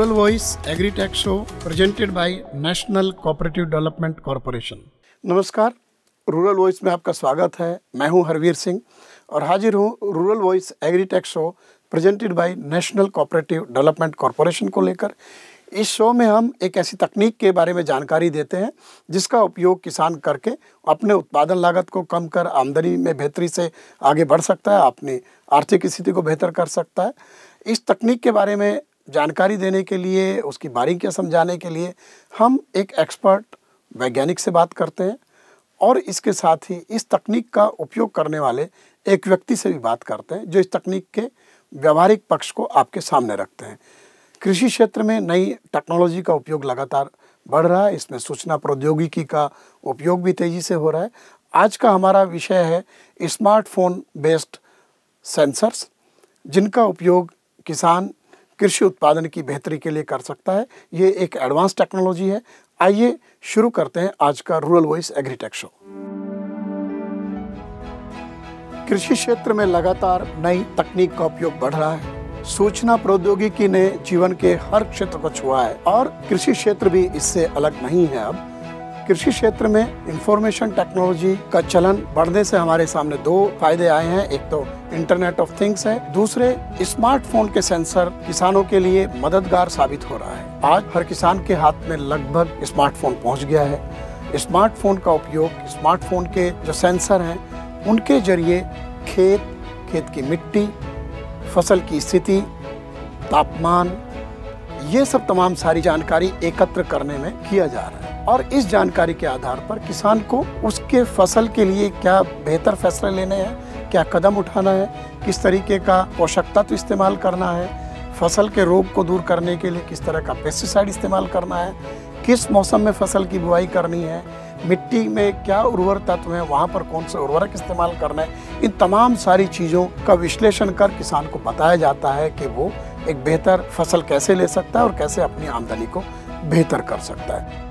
Rural voice agritech show presented by national cooperative development corporation नमस्कार rural voice में आपका स्वागत है मैं हूं हरवीर सिंह और हाजिर हूं rural voice agritech show presented by national cooperative development corporation को लेकर इस शो में हम एक ऐसी तकनीक के बारे में जानकारी देते हैं जिसका उपयोग किसान करके अपने उत्पादन लागत को कम कर आमदनी में बेहतरी से आगे बढ़ सकता है अपनी आर्थिक स्थिति को बेहतर कर सकता है इस तकनीक के बारे में जानकारी देने के लिए उसकी बारीकियाँ समझाने के लिए हम एक एक्सपर्ट वैज्ञानिक से बात करते हैं और इसके साथ ही इस तकनीक का उपयोग करने वाले एक व्यक्ति से भी बात करते हैं जो इस तकनीक के व्यवहारिक पक्ष को आपके सामने रखते हैं कृषि क्षेत्र में नई टेक्नोलॉजी का उपयोग लगातार बढ़ रहा है इसमें सूचना प्रौद्योगिकी का उपयोग भी तेज़ी से हो रहा है आज का हमारा विषय है स्मार्टफोन बेस्ड सेंसर्स जिनका उपयोग किसान कृषि उत्पादन की बेहतरी के लिए कर सकता है ये एक एडवांस टेक्नोलॉजी है आइए शुरू करते हैं आज का रूरल वॉइस एग्रीटेक शो कृषि क्षेत्र में लगातार नई तकनीक का उपयोग बढ़ रहा है सूचना प्रौद्योगिकी ने जीवन के हर क्षेत्र को छुआ है और कृषि क्षेत्र भी इससे अलग नहीं है अब कृषि क्षेत्र में इंफॉर्मेशन टेक्नोलॉजी का चलन बढ़ने से हमारे सामने दो फायदे आए हैं एक तो इंटरनेट ऑफ थिंग्स है दूसरे स्मार्टफोन के सेंसर किसानों के लिए मददगार साबित हो रहा है आज हर किसान के हाथ में लगभग स्मार्टफोन पहुंच गया है स्मार्टफोन का उपयोग स्मार्टफोन के जो सेंसर हैं उनके जरिए खेत खेत की मिट्टी फसल की स्थिति तापमान ये सब तमाम सारी जानकारी एकत्र करने में किया जा रहा है और इस जानकारी के आधार पर किसान को उसके फसल के लिए क्या बेहतर फैसले लेने हैं क्या कदम उठाना है किस तरीके का पोषक तत्व इस्तेमाल करना है फसल के रोग को दूर करने के लिए किस तरह का पेस्टिसाइड इस्तेमाल करना है किस मौसम में फसल की बुआई करनी है मिट्टी में क्या उर्वर तत्व है वहाँ पर कौन से उर्वरक इस्तेमाल करना है इन तमाम सारी चीज़ों का विश्लेषण कर किसान को बताया जाता है कि वो एक बेहतर फसल कैसे ले सकता है और कैसे अपनी आमदनी को बेहतर कर सकता है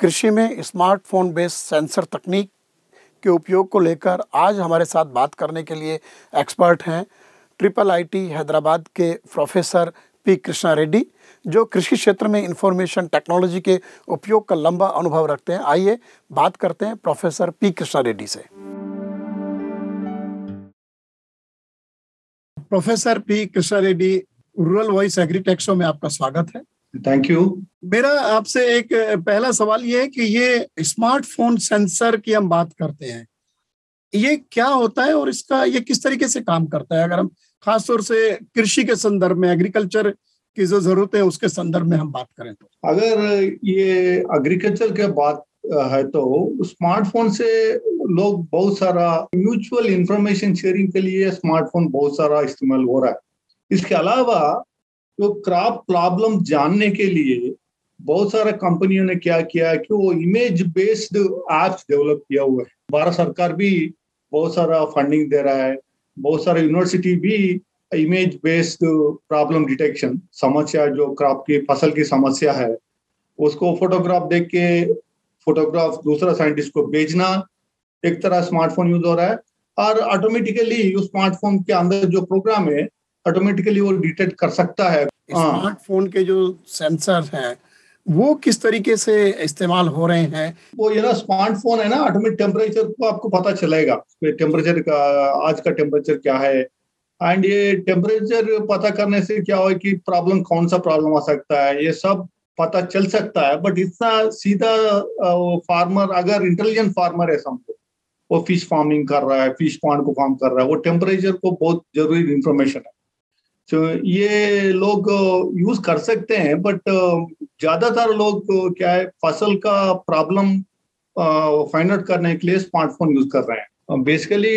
कृषि में स्मार्टफोन बेस्ड सेंसर तकनीक के उपयोग को लेकर आज हमारे साथ बात करने के लिए एक्सपर्ट हैं ट्रिपल आईटी हैदराबाद के प्रोफेसर पी कृष्णा रेड्डी जो कृषि क्षेत्र में इंफॉर्मेशन टेक्नोलॉजी के उपयोग का लंबा अनुभव रखते हैं आइए बात करते हैं प्रोफेसर पी कृष्णा रेड्डी से professor P Krishna Reddy rural voice agritech show में आपका स्वागत है थैंक यू मेरा आपसे एक पहला सवाल ये है कि ये स्मार्टफोन सेंसर की हम बात करते हैं ये क्या होता है और इसका ये किस तरीके से काम करता है अगर हम खासतौर से कृषि के संदर्भ में एग्रीकल्चर की जो जरूरत है उसके संदर्भ में हम बात करें तो अगर ये एग्रीकल्चर के बात है तो स्मार्टफोन से लोग बहुत सारा म्यूचुअल इंफॉर्मेशन शेयरिंग के लिए स्मार्टफोन बहुत सारा इस्तेमाल हो रहा है इसके अलावा जो क्रॉप प्रॉब्लम जानने के लिए बहुत सारा कंपनियों ने क्या किया कि वो इमेज बेस्ड एप्स डेवलप किया हुआ है भारत सरकार भी बहुत सारा फंडिंग दे रहा है बहुत सारे यूनिवर्सिटी भी इमेज बेस्ड प्रॉब्लम डिटेक्शन समस्या जो क्रॉप की फसल की समस्या है उसको फोटोग्राफ देख के फोटोग्राफ दूसरा साइंटिस्ट को भेजना एक तरह स्मार्टफोन यूज हो रहा है और ऑटोमेटिकली उस स्मार्टफोन के अंदर जो प्रोग्राम है ऑटोमेटिकली वो डिटेक्ट कर सकता है स्मार्टफोन हाँ। के जो सेंसर है वो किस तरीके से इस्तेमाल हो रहे हैं वो ये ना स्मार्टफोन है ना ऑटोमेटिक टेम्परेचर को आपको पता चलेगा टेम्परेचर का आज का टेम्परेचर क्या है एंड ये टेम्परेचर पता करने से क्या हो कि प्रॉब्लम कौन सा प्रॉब्लम आ सकता है ये सब पता चल सकता है बट इतना सीधा वो फार्मर अगर इंटेलिजेंट फार्मर है समझो वो फिश फार्मिंग कर रहा है फिश पॉन्ड को फार्म कर रहा है वो टेम्परेचर को बहुत जरूरी इंफॉर्मेशन है तो ये लोग यूज कर सकते हैं बट ज्यादातर लोग क्या है फसल का प्रॉब्लम फाइंड आउट करने के लिए स्मार्टफोन यूज कर रहे हैं बेसिकली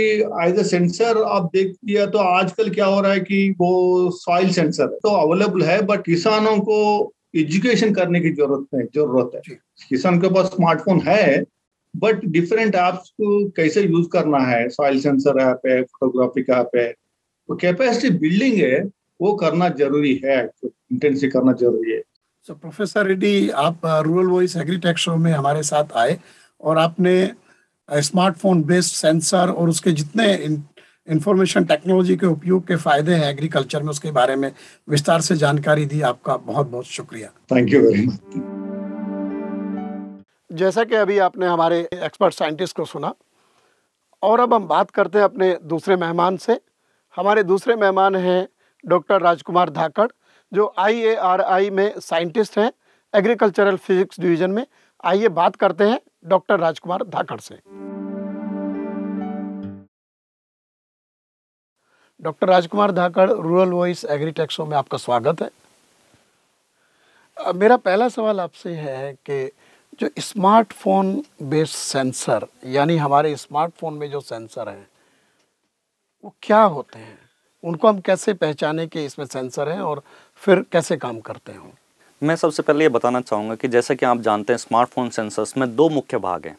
एज अ सेंसर आप देख लिया तो आजकल क्या हो रहा है कि वो सॉइल सेंसर तो अवेलेबल है बट किसानों को एजुकेशन करने की जरूरत है जरूरत है किसान के पास स्मार्टफोन है बट डिफरेंट ऐप्स को कैसे यूज करना है सॉइल सेंसर ऐप है फोटोग्राफिक ऐप है वो कैपेसिटी बिल्डिंग है वो करना जरूरी है इंटेंसिव करना जरूरी है सो प्रोफेसर रेड्डी आप रूरल वॉइस एग्रीटेक शो में हमारे साथ आए और आपने स्मार्टफोन बेस्ड सेंसर और उसके जितने इंफॉर्मेशन टेक्नोलॉजी के उपयोग के फायदे हैं एग्रीकल्चर में उसके बारे में विस्तार से जानकारी दी आपका बहुत बहुत शुक्रिया थैंक यू वेरी मच जैसा कि अभी आपने हमारे एक्सपर्ट साइंटिस्ट को सुना और अब हम बात करते हैं अपने दूसरे मेहमान से हमारे दूसरे मेहमान हैं डॉक्टर राजकुमार धाकड़ जो आई में साइंटिस्ट हैं एग्रीकल्चरल फिजिक्स डिवीजन में आइए बात करते हैं डॉक्टर राजकुमार धाकड़ से doctor Rajkumar Dhakad rural voice agritech show में आपका स्वागत है मेरा पहला सवाल आपसे है कि जो स्मार्टफोन बेस्ड सेंसर यानी हमारे स्मार्टफोन में जो सेंसर हैं वो क्या होते हैं उनको हम कैसे पहचाने कि इसमें सेंसर हैं और फिर कैसे काम करते हैं मैं सबसे पहले ये बताना चाहूँगा कि जैसा कि आप जानते हैं स्मार्टफोन सेंसर्स में दो मुख्य भाग हैं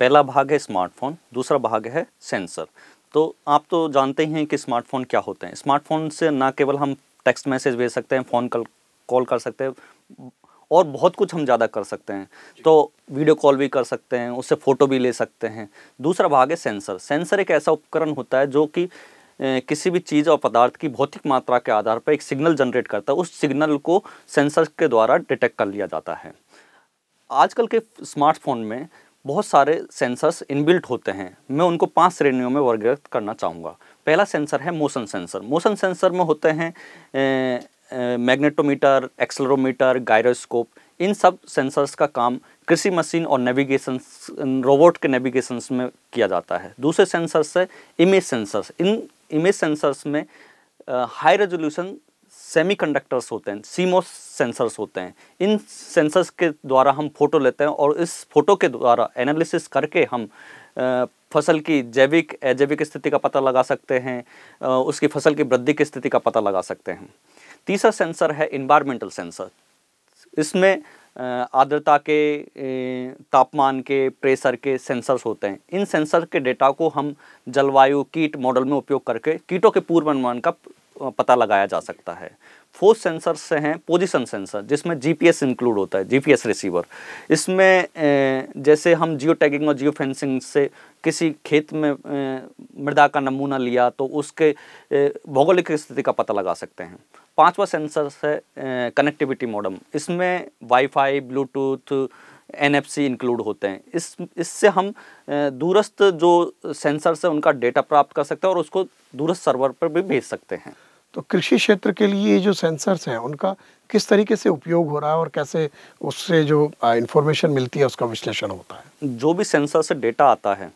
पहला भाग है स्मार्टफोन दूसरा भाग है सेंसर तो आप तो जानते ही हैं कि स्मार्टफ़ोन क्या होते हैं स्मार्टफ़ोन से ना केवल हम टेक्स्ट मैसेज भेज सकते हैं फ़ोन कल कॉल कर सकते हैं और बहुत कुछ हम ज़्यादा कर सकते हैं तो वीडियो कॉल भी कर सकते हैं उससे फ़ोटो भी ले सकते हैं दूसरा भाग है सेंसर सेंसर एक ऐसा उपकरण होता है जो कि किसी भी चीज़ और पदार्थ की भौतिक मात्रा के आधार पर एक सिग्नल जनरेट करता है उस सिग्नल को सेंसर के द्वारा डिटेक्ट कर लिया जाता है आजकल के स्मार्टफोन में बहुत सारे सेंसर्स इनबिल्ट होते हैं मैं उनको पांच श्रेणियों में वर्गीकृत करना चाहूँगा पहला सेंसर है मोशन सेंसर मोशन सेंसर में होते हैं मैग्नेटोमीटर एक्सलरोमीटर गायरोस्कोप इन सब सेंसर्स का काम कृषि मशीन और नेविगेशन रोबोट के नेविगेशन में किया जाता है दूसरे सेंसर्स है इमेज सेंसर्स इन इमेज सेंसर्स में हाई रेजोल्यूशन सेमीकंडक्टर्स होते हैं सीमोस सेंसर्स होते हैं इन सेंसर्स के द्वारा हम फोटो लेते हैं और इस फोटो के द्वारा एनालिसिस करके हम फसल की जैविक अजैविक स्थिति का पता लगा सकते हैं उसकी फसल की वृद्धि की स्थिति का पता लगा सकते हैं तीसरा सेंसर है इन्वायरमेंटल सेंसर इसमें आर्द्रता के तापमान के प्रेशर के सेंसर्स होते हैं इन सेंसर के डेटा को हम जलवायु कीट मॉडल में उपयोग करके कीटों के पूर्वानुमान का पता लगाया जा सकता है फोर्थ सेंसर से हैं पोजीशन सेंसर जिसमें जीपीएस इंक्लूड होता है जीपीएस रिसीवर इसमें जैसे हम जियो टैगिंग और जियो फेंसिंग से किसी खेत में मृदा का नमूना लिया तो उसके भौगोलिक स्थिति का पता लगा सकते हैं पांचवा सेंसर है कनेक्टिविटी मॉडम इसमें वाईफाई ब्लूटूथ एन इंक्लूड होते हैं इस इससे हम दूरस्थ जो सेंसर से उनका डेटा प्राप्त कर सकते हैं और उसको दूरस्थ सर्वर पर भी भेज सकते हैं तो कृषि क्षेत्र के लिए जो सेंसर्स हैं उनका किस तरीके से उपयोग हो रहा है और कैसे उससे जो इन्फॉर्मेशन मिलती है उसका विश्लेषण होता है जो भी सेंसर से डेटा आता है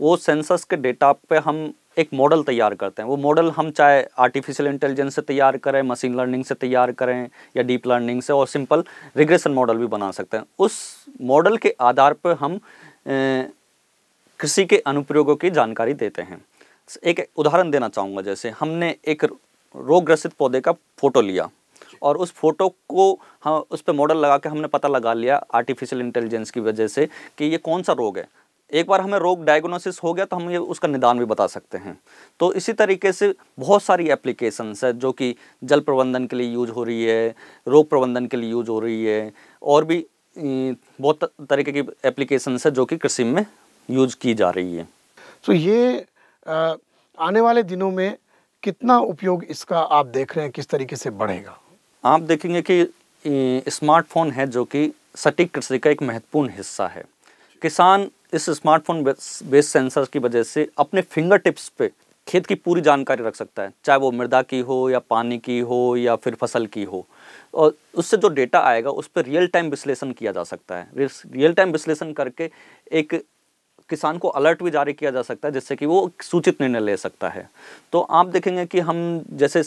वो सेंसर्स के डेटा पे हम एक मॉडल तैयार करते हैं वो मॉडल हम चाहे आर्टिफिशियल इंटेलिजेंस से तैयार करें मशीन लर्निंग से तैयार करें या डीप लर्निंग से और सिंपल रिग्रेशन मॉडल भी बना सकते हैं उस मॉडल के आधार पर हम कृषि के अनुप्रयोगों की जानकारी देते हैं एक उदाहरण देना चाहूँगा जैसे हमने एक रोग ग्रसित पौधे का फ़ोटो लिया और उस फोटो को हम उस पर मॉडल लगा के हमने पता लगा लिया आर्टिफिशियल इंटेलिजेंस की वजह से कि ये कौन सा रोग है एक बार हमें रोग डायग्नोसिस हो गया तो हम ये उसका निदान भी बता सकते हैं तो इसी तरीके से बहुत सारी एप्लीकेशंस है जो कि जल प्रबंधन के लिए यूज हो रही है रोग प्रबंधन के लिए यूज हो रही है और भी बहुत तरीके की एप्लीकेशंस है जो कि कृषि में यूज की जा रही है तो ये आ, आने वाले दिनों में कितना उपयोग इसका आप देख रहे हैं किस तरीके से बढ़ेगा आप देखेंगे कि स्मार्टफोन है जो कि सटीक कृषि का एक महत्वपूर्ण हिस्सा है किसान इस स्मार्टफोन बेस सेंसर की वजह से अपने फिंगर टिप्स पे खेत की पूरी जानकारी रख सकता है चाहे वो मृदा की हो या पानी की हो या फिर फसल की हो और उससे जो डेटा आएगा उस पर रियल टाइम विश्लेषण किया जा सकता है रियल टाइम विश्लेषण करके एक किसान को अलर्ट भी जारी किया जा सकता है जिससे कि वो सूचित निर्णय ले सकता है तो आप देखेंगे कि हम जैसे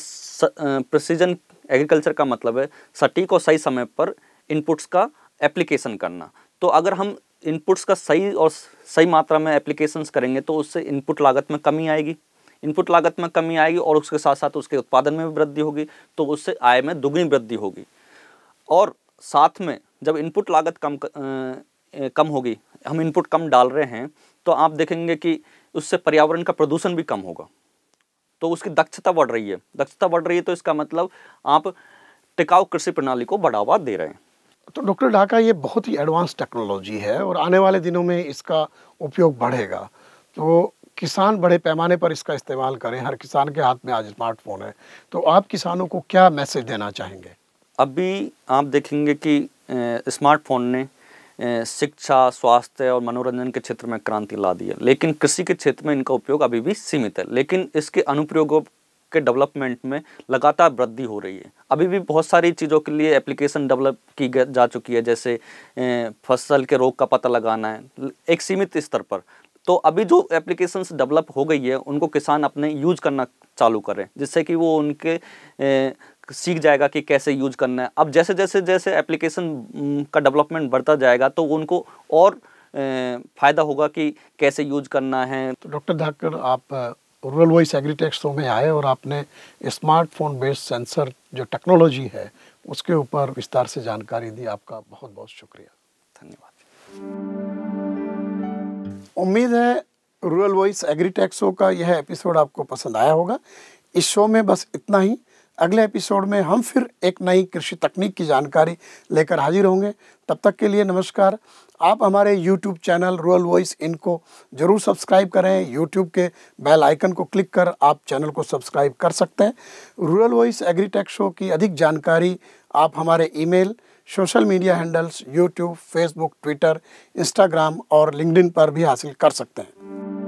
प्रिसीजन एग्रीकल्चर का मतलब है सटीक और सही समय पर इनपुट्स का एप्लीकेशन करना तो अगर हम इनपुट्स का सही और सही मात्रा में एप्लीकेशंस करेंगे तो उससे इनपुट लागत में कमी आएगी इनपुट लागत में कमी आएगी और उसके साथ साथ उसके उत्पादन में भी वृद्धि होगी तो उससे आय में दुगनी वृद्धि होगी और साथ में जब इनपुट लागत कम कम होगी हम इनपुट कम डाल रहे हैं तो आप देखेंगे कि उससे पर्यावरण का प्रदूषण भी कम होगा तो उसकी दक्षता बढ़ रही है दक्षता बढ़ रही है तो इसका मतलब आप टिकाऊ कृषि प्रणाली को बढ़ावा दे रहे हैं तो डॉक्टर ढाका ये बहुत ही एडवांस टेक्नोलॉजी है और आने वाले दिनों में इसका उपयोग बढ़ेगा तो किसान बड़े पैमाने पर इसका इस्तेमाल करें हर किसान के हाथ में आज स्मार्टफोन है तो आप किसानों को क्या मैसेज देना चाहेंगे अभी आप देखेंगे कि स्मार्टफोन ने शिक्षा स्वास्थ्य और मनोरंजन के क्षेत्र में क्रांति ला दी है लेकिन कृषि के क्षेत्र में इनका उपयोग अभी भी सीमित है लेकिन इसके अनुप्रयोगों के डेवलपमेंट में लगातार वृद्धि हो रही है अभी भी बहुत सारी चीज़ों के लिए एप्लीकेशन डेवलप की जा चुकी है जैसे फसल के रोग का पता लगाना है एक सीमित स्तर पर तो अभी जो एप्लीकेशंस डेवलप हो गई है उनको किसान अपने यूज करना चालू करें जिससे कि वो उनके सीख जाएगा कि कैसे यूज करना है अब जैसे जैसे जैसे एप्लीकेशन का डेवलपमेंट बढ़ता जाएगा तो उनको और फ़ायदा होगा कि कैसे यूज करना है तो डॉक्टर धाकर आप रूरल वॉइस एग्रीटेक्स शो में आए और आपने स्मार्टफोन बेस्ड सेंसर जो टेक्नोलॉजी है उसके ऊपर विस्तार से जानकारी दी आपका बहुत बहुत शुक्रिया धन्यवाद उम्मीद है रूरल वॉइस एग्रीटेक्स शो का यह एपिसोड आपको पसंद आया होगा इस शो में बस इतना ही अगले एपिसोड में हम फिर एक नई कृषि तकनीक की जानकारी लेकर हाजिर होंगे तब तक के लिए नमस्कार आप हमारे YouTube चैनल रूरल वॉइस इनको ज़रूर सब्सक्राइब करें YouTube के बेल आइकन को क्लिक कर आप चैनल को सब्सक्राइब कर सकते हैं रूरल वॉइस एग्रीटेक शो की अधिक जानकारी आप हमारे email social media handles YouTube Facebook Twitter Instagram और लिंकडिन पर भी हासिल कर सकते हैं